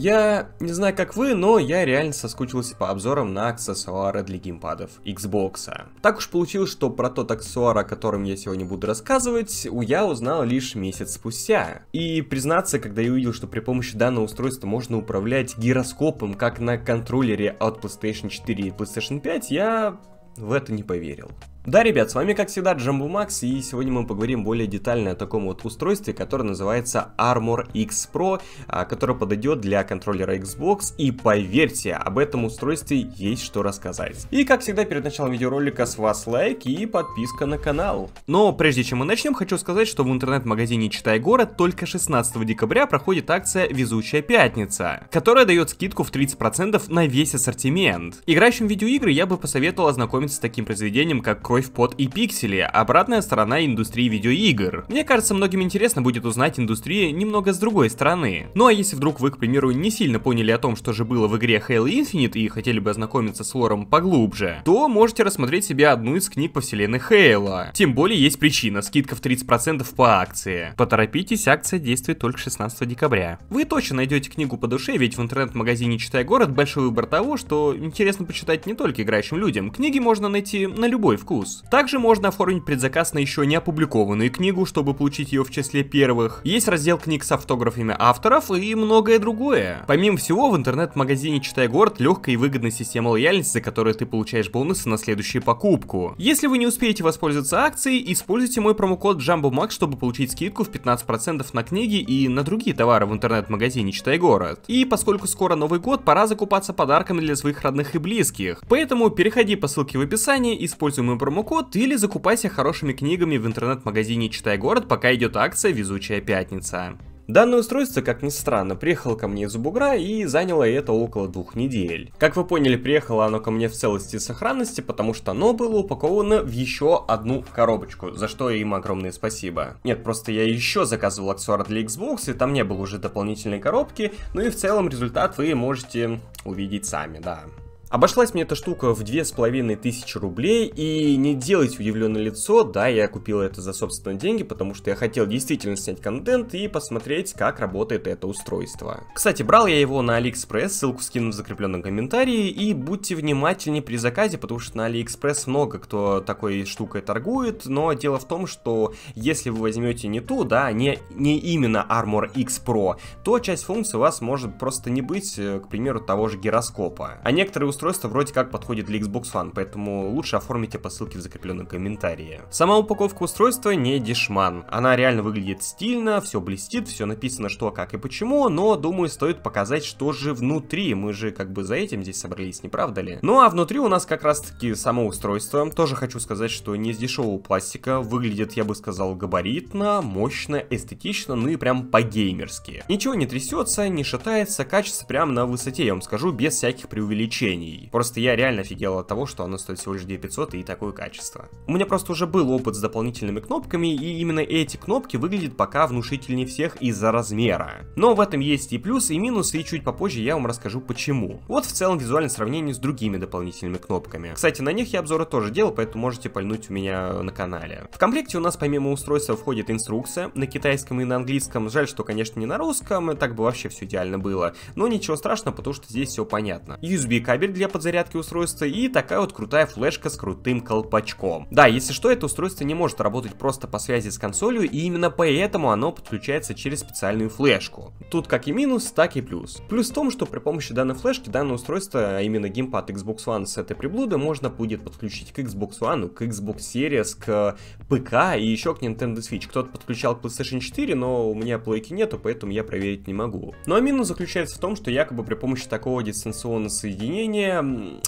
Я не знаю, как вы, но я реально соскучился по обзорам на аксессуары для геймпадов Xbox. Так уж получилось, что про тот аксессуар, о котором я сегодня буду рассказывать, я узнал лишь месяц спустя. И признаться, когда я увидел, что при помощи данного устройства можно управлять гироскопом, как на контроллере от PlayStation 4 и PlayStation 5, я в это не поверил. Да, ребят, с вами как всегда Джамбу Макс, и сегодня мы поговорим более детально о таком вот устройстве, которое называется Armor X Pro, а, которое подойдет для контроллера Xbox, и поверьте, об этом устройстве есть что рассказать. И как всегда, перед началом видеоролика с вас лайк и подписка на канал. Но прежде чем мы начнем, хочу сказать, что в интернет-магазине Читай Город только 16 декабря проходит акция Везучая Пятница, которая дает скидку в 30% на весь ассортимент. Играющим в видеоигры я бы посоветовал ознакомиться с таким произведением, как Кровь в пот и пиксели, обратная сторона индустрии видеоигр. Мне кажется, многим интересно будет узнать индустрии немного с другой стороны. Ну а если вдруг вы, к примеру, не сильно поняли о том, что же было в игре Halo Infinite и хотели бы ознакомиться с лором поглубже, то можете рассмотреть себе одну из книг по вселенной Halo. Тем более есть причина, скидка в 30% по акции. Поторопитесь, акция действует только 16 декабря. Вы точно найдете книгу по душе, ведь в интернет-магазине «Читай город» большой выбор того, что интересно почитать не только играющим людям. Книги можно найти на любой вкус. Союз. Также можно оформить предзаказ на еще не опубликованную книгу, чтобы получить ее в числе первых. Есть раздел книг с автографами авторов и многое другое. Помимо всего, в интернет-магазине «Читай город» легкая и выгодная система лояльности, за которую ты получаешь бонусы на следующую покупку. Если вы не успеете воспользоваться акцией, используйте мой промокод JumboMax, чтобы получить скидку в 15% на книги и на другие товары в интернет-магазине «Читай город». И поскольку скоро Новый год, пора закупаться подарками для своих родных и близких. Поэтому переходи по ссылке в описании, используй мой промокод промокод или закупайся хорошими книгами в интернет-магазине «Читай город», пока идет акция «Везучая пятница». Данное устройство, как ни странно, приехало ко мне из бугра и заняло это около двух недель. Как вы поняли, приехало оно ко мне в целости и сохранности, потому что оно было упаковано в еще одну коробочку, за что им огромное спасибо. Нет, просто я еще заказывал аксессуар для Xbox, и там не было уже дополнительной коробки, ну и в целом результат вы можете увидеть сами, да. Обошлась мне эта штука в 2500 рублей, и не делайте удивленное лицо, да, я купил это за собственные деньги, потому что я хотел действительно снять контент и посмотреть, как работает это устройство. Кстати, брал я его на Алиэкспресс, ссылку скину в закрепленном комментарии, и будьте внимательнее при заказе, потому что на Алиэкспресс много кто такой штукой торгует, но дело в том, что если вы возьмете не ту, да, не, не именно Armor X Pro, то часть функций у вас может просто не быть, э, к примеру, того же гироскопа. А некоторые устройство вроде как подходит для Xbox One, поэтому лучше оформите по ссылке в закрепленном комментарии. Сама упаковка устройства не дешман. Она реально выглядит стильно, все блестит, все написано что, как и почему, но думаю стоит показать, что же внутри. Мы же как бы за этим здесь собрались, не правда ли? Ну а внутри у нас как раз таки само устройство. Тоже хочу сказать, что не из дешевого пластика. Выглядит, я бы сказал, габаритно, мощно, эстетично, ну и прям по-геймерски. Ничего не трясется, не шатается, качество прям на высоте, я вам скажу, без всяких преувеличений ней. Просто я реально офигел от того, что оно стоит всего лишь 2500 и такое качество. У меня просто уже был опыт с дополнительными кнопками, и именно эти кнопки выглядят пока внушительнее всех из-за размера. Но в этом есть и плюс и минус и чуть попозже я вам расскажу почему. Вот в целом визуальное сравнение с другими дополнительными кнопками. Кстати, на них я обзоры тоже делал, поэтому можете пальнуть у меня на канале. В комплекте у нас помимо устройства входит инструкция на китайском и на английском. Жаль, что, конечно, не на русском, так бы вообще все идеально было. Но ничего страшного, потому что здесь все понятно. USB кабель для подзарядки устройства и такая вот крутая флешка с крутым колпачком. Да, если что, это устройство не может работать просто по связи с консолью, и именно поэтому оно подключается через специальную флешку. Тут как и минус, так и плюс. Плюс в том, что при помощи данной флешки данное устройство, а именно геймпад Xbox One с этой приблуды, можно будет подключить к Xbox One, к Xbox Series, к ПК и еще к Nintendo Switch. Кто-то подключал к PlayStation 4, но у меня плойки нету, поэтому я проверить не могу. Ну а минус заключается в том, что якобы при помощи такого дистанционного соединения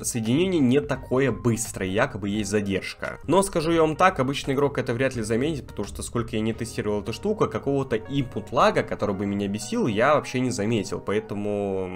соединение, не такое быстрое, якобы есть задержка. Но скажу я вам так, обычный игрок это вряд ли заметит, потому что сколько я не тестировал эту штуку, какого-то input лага, который бы меня бесил, я вообще не заметил, поэтому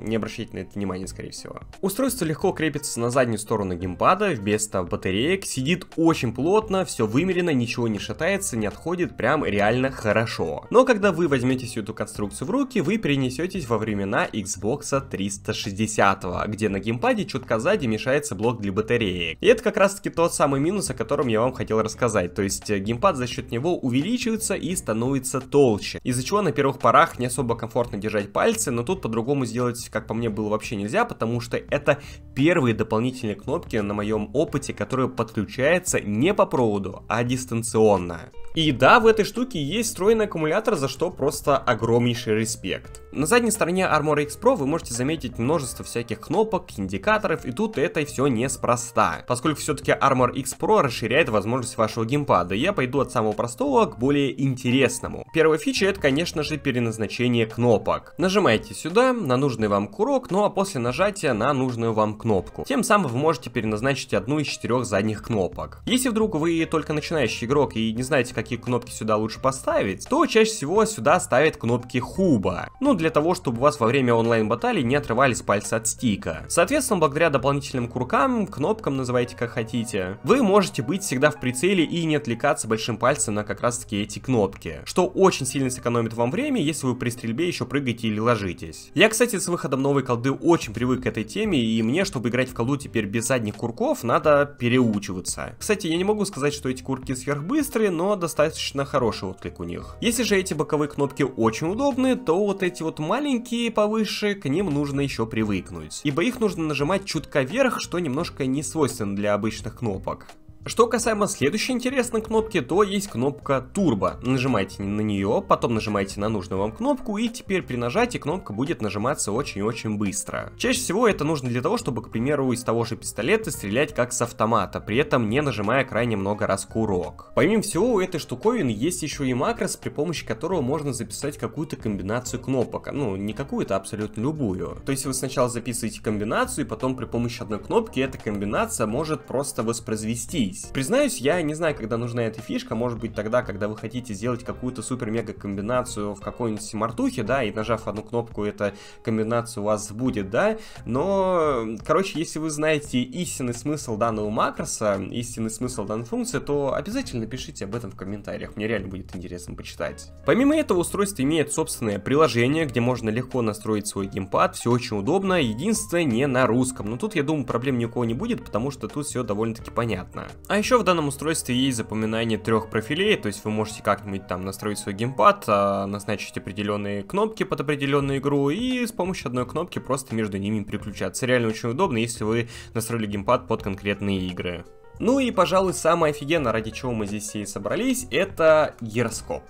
не обращайте на это внимание, скорее всего. Устройство легко крепится на заднюю сторону геймпада, вместо батареек, сидит очень плотно, все вымерено, ничего не шатается, не отходит, прям реально хорошо. Но когда вы возьмете всю эту конструкцию в руки, вы перенесетесь во времена Xbox 360, где на геймпаде чутка сзади мешается блок для батареи. И это как раз таки тот самый минус, о котором я вам хотел рассказать. То есть э, геймпад за счет него увеличивается и становится толще. Из-за чего на первых порах не особо комфортно держать пальцы, но тут по-другому сделать, как по мне, было вообще нельзя, потому что это первые дополнительные кнопки на моем опыте, которые подключаются не по проводу, а дистанционно. И да, в этой штуке есть встроенный аккумулятор, за что просто огромнейший респект. На задней стороне Armor X Pro вы можете заметить множество всяких кнопок, индикаторов, и тут это все неспроста. Поскольку все-таки Armor X Pro расширяет возможность вашего геймпада, я пойду от самого простого к более интересному. Первая фича это, конечно же, переназначение кнопок. Нажимаете сюда на нужный вам курок, ну а после нажатия на нужную вам кнопку. Тем самым вы можете переназначить одну из четырех задних кнопок. Если вдруг вы только начинающий игрок и не знаете, какие кнопки сюда лучше поставить, то чаще всего сюда ставят кнопки хуба. Ну, для того, чтобы у вас во время онлайн-баталий не отрывались пальцы от стика. Соответственно, благодаря дополнительным куркам, кнопкам называйте как хотите, вы можете быть всегда в прицеле и не отвлекаться большим пальцем на как раз таки эти кнопки, что очень сильно сэкономит вам время, если вы при стрельбе еще прыгаете или ложитесь. Я, кстати, с выходом новой колды очень привык к этой теме, и мне, чтобы играть в колду теперь без задних курков, надо переучиваться. Кстати, я не могу сказать, что эти курки сверхбыстрые, но достаточно хороший отклик у них. Если же эти боковые кнопки очень удобны, то вот эти вот маленькие повыше, к ним нужно еще привыкнуть. Ибо их нужно нажимать чутка вверх, что немножко не свойственно для обычных кнопок. Что касаемо следующей интересной кнопки, то есть кнопка Turbo. Нажимаете на нее, потом нажимаете на нужную вам кнопку, и теперь при нажатии кнопка будет нажиматься очень-очень быстро. Чаще всего это нужно для того, чтобы, к примеру, из того же пистолета стрелять как с автомата, при этом не нажимая крайне много раз курок. Помимо всего, у этой штуковины есть еще и макрос, при помощи которого можно записать какую-то комбинацию кнопок. Ну, не какую-то, а абсолютно любую. То есть вы сначала записываете комбинацию, и потом при помощи одной кнопки эта комбинация может просто воспроизвести согласись. Признаюсь, я не знаю, когда нужна эта фишка, может быть тогда, когда вы хотите сделать какую-то супер-мега комбинацию в какой-нибудь смартухе, да, и нажав одну кнопку, эта комбинация у вас будет, да, но, короче, если вы знаете истинный смысл данного макроса, истинный смысл данной функции, то обязательно пишите об этом в комментариях, мне реально будет интересно почитать. Помимо этого, устройство имеет собственное приложение, где можно легко настроить свой геймпад, все очень удобно, единственное не на русском, но тут, я думаю, проблем ни у кого не будет, потому что тут все довольно-таки понятно. А еще в данном устройстве есть запоминание трех профилей, то есть вы можете как-нибудь там настроить свой геймпад, а, назначить определенные кнопки под определенную игру и с помощью одной кнопки просто между ними переключаться. Реально очень удобно, если вы настроили геймпад под конкретные игры. Ну и, пожалуй, самое офигенное, ради чего мы здесь и собрались, это гироскоп.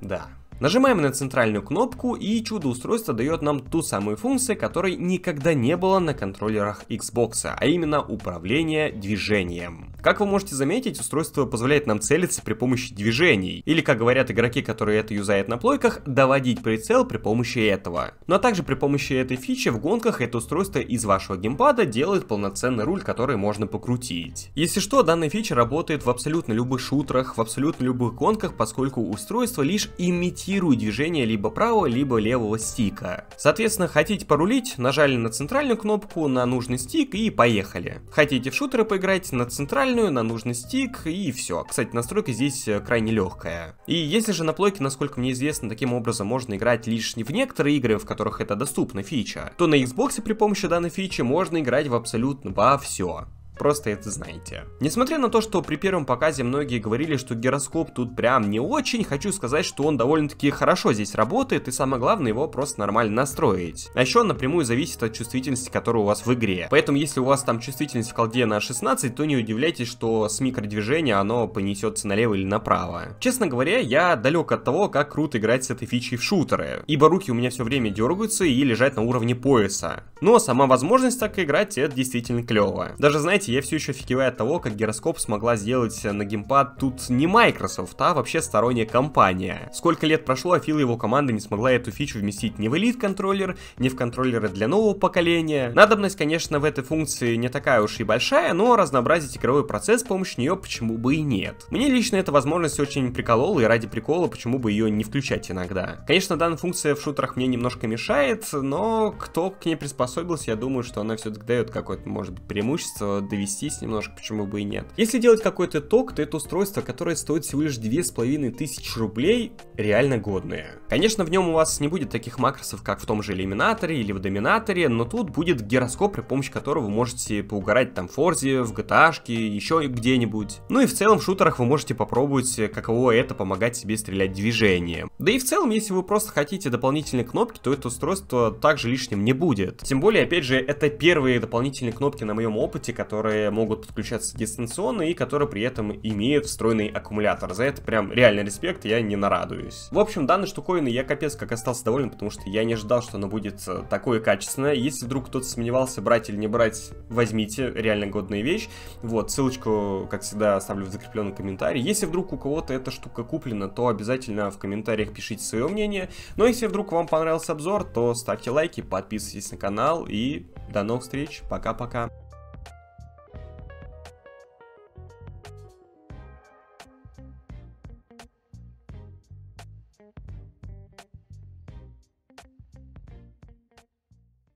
Да, Нажимаем на центральную кнопку и чудо-устройство дает нам ту самую функцию, которой никогда не было на контроллерах Xbox, а именно управление движением. Как вы можете заметить, устройство позволяет нам целиться при помощи движений, или, как говорят игроки, которые это юзают на плойках, доводить прицел при помощи этого. Ну а также при помощи этой фичи в гонках это устройство из вашего геймпада делает полноценный руль, который можно покрутить. Если что, данная фича работает в абсолютно любых шутерах, в абсолютно любых гонках, поскольку устройство лишь имитирует движение либо правого, либо левого стика. Соответственно, хотите порулить, нажали на центральную кнопку, на нужный стик и поехали. Хотите в шутеры поиграть, на центральную нормальную, на нужный стик и все. Кстати, настройка здесь э, крайне легкая. И если же на плойке, насколько мне известно, таким образом можно играть лишь не в некоторые игры, в которых это доступна фича, то на Xbox при помощи данной фичи можно играть в абсолютно во все просто это знаете. Несмотря на то, что при первом показе многие говорили, что гироскоп тут прям не очень, хочу сказать, что он довольно-таки хорошо здесь работает, и самое главное, его просто нормально настроить. А еще он напрямую зависит от чувствительности, которая у вас в игре. Поэтому, если у вас там чувствительность в колде на 16, то не удивляйтесь, что с микродвижения оно понесется налево или направо. Честно говоря, я далек от того, как круто играть с этой фичей в шутеры, ибо руки у меня все время дергаются и лежат на уровне пояса. Но сама возможность так играть, это действительно клево. Даже, знаете, я все еще офигеваю от того, как гироскоп смогла сделать на геймпад тут не Microsoft, а вообще сторонняя компания. Сколько лет прошло, а Фил и его команда не смогла эту фичу вместить ни в Elite контроллер, ни в контроллеры для нового поколения. Надобность, конечно, в этой функции не такая уж и большая, но разнообразить игровой процесс с помощью нее почему бы и нет. Мне лично эта возможность очень приколола, и ради прикола почему бы ее не включать иногда. Конечно, данная функция в шутерах мне немножко мешает, но кто к ней приспособился, я думаю, что она все-таки дает какое-то, может быть, преимущество, да завестись немножко, почему бы и нет. Если делать какой-то ток, то это устройство, которое стоит всего лишь 2500 рублей, реально годное. Конечно, в нем у вас не будет таких макросов, как в том же Элиминаторе или в Доминаторе, но тут будет гироскоп, при помощи которого вы можете поугарать там в Форзе, в GTA, еще и где-нибудь. Ну и в целом в шутерах вы можете попробовать, э, каково это помогать себе стрелять движением. Да и в целом, если вы просто хотите дополнительные кнопки, то это устройство также лишним не будет. Тем более, опять же, это первые дополнительные кнопки на моем опыте, которые которые могут подключаться дистанционно и которые при этом имеют встроенный аккумулятор. За это прям реальный респект, я не нарадуюсь. В общем, данной штуковины я капец как остался доволен, потому что я не ожидал, что она будет э, такое качественное. Если вдруг кто-то сомневался, брать или не брать, возьмите, реально годная вещь. Вот, ссылочку, как всегда, оставлю в закрепленном комментарии. Если вдруг у кого-то эта штука куплена, то обязательно в комментариях пишите свое мнение. Но ну, а если вдруг вам понравился обзор, то ставьте лайки, подписывайтесь на канал и до новых встреч. Пока-пока.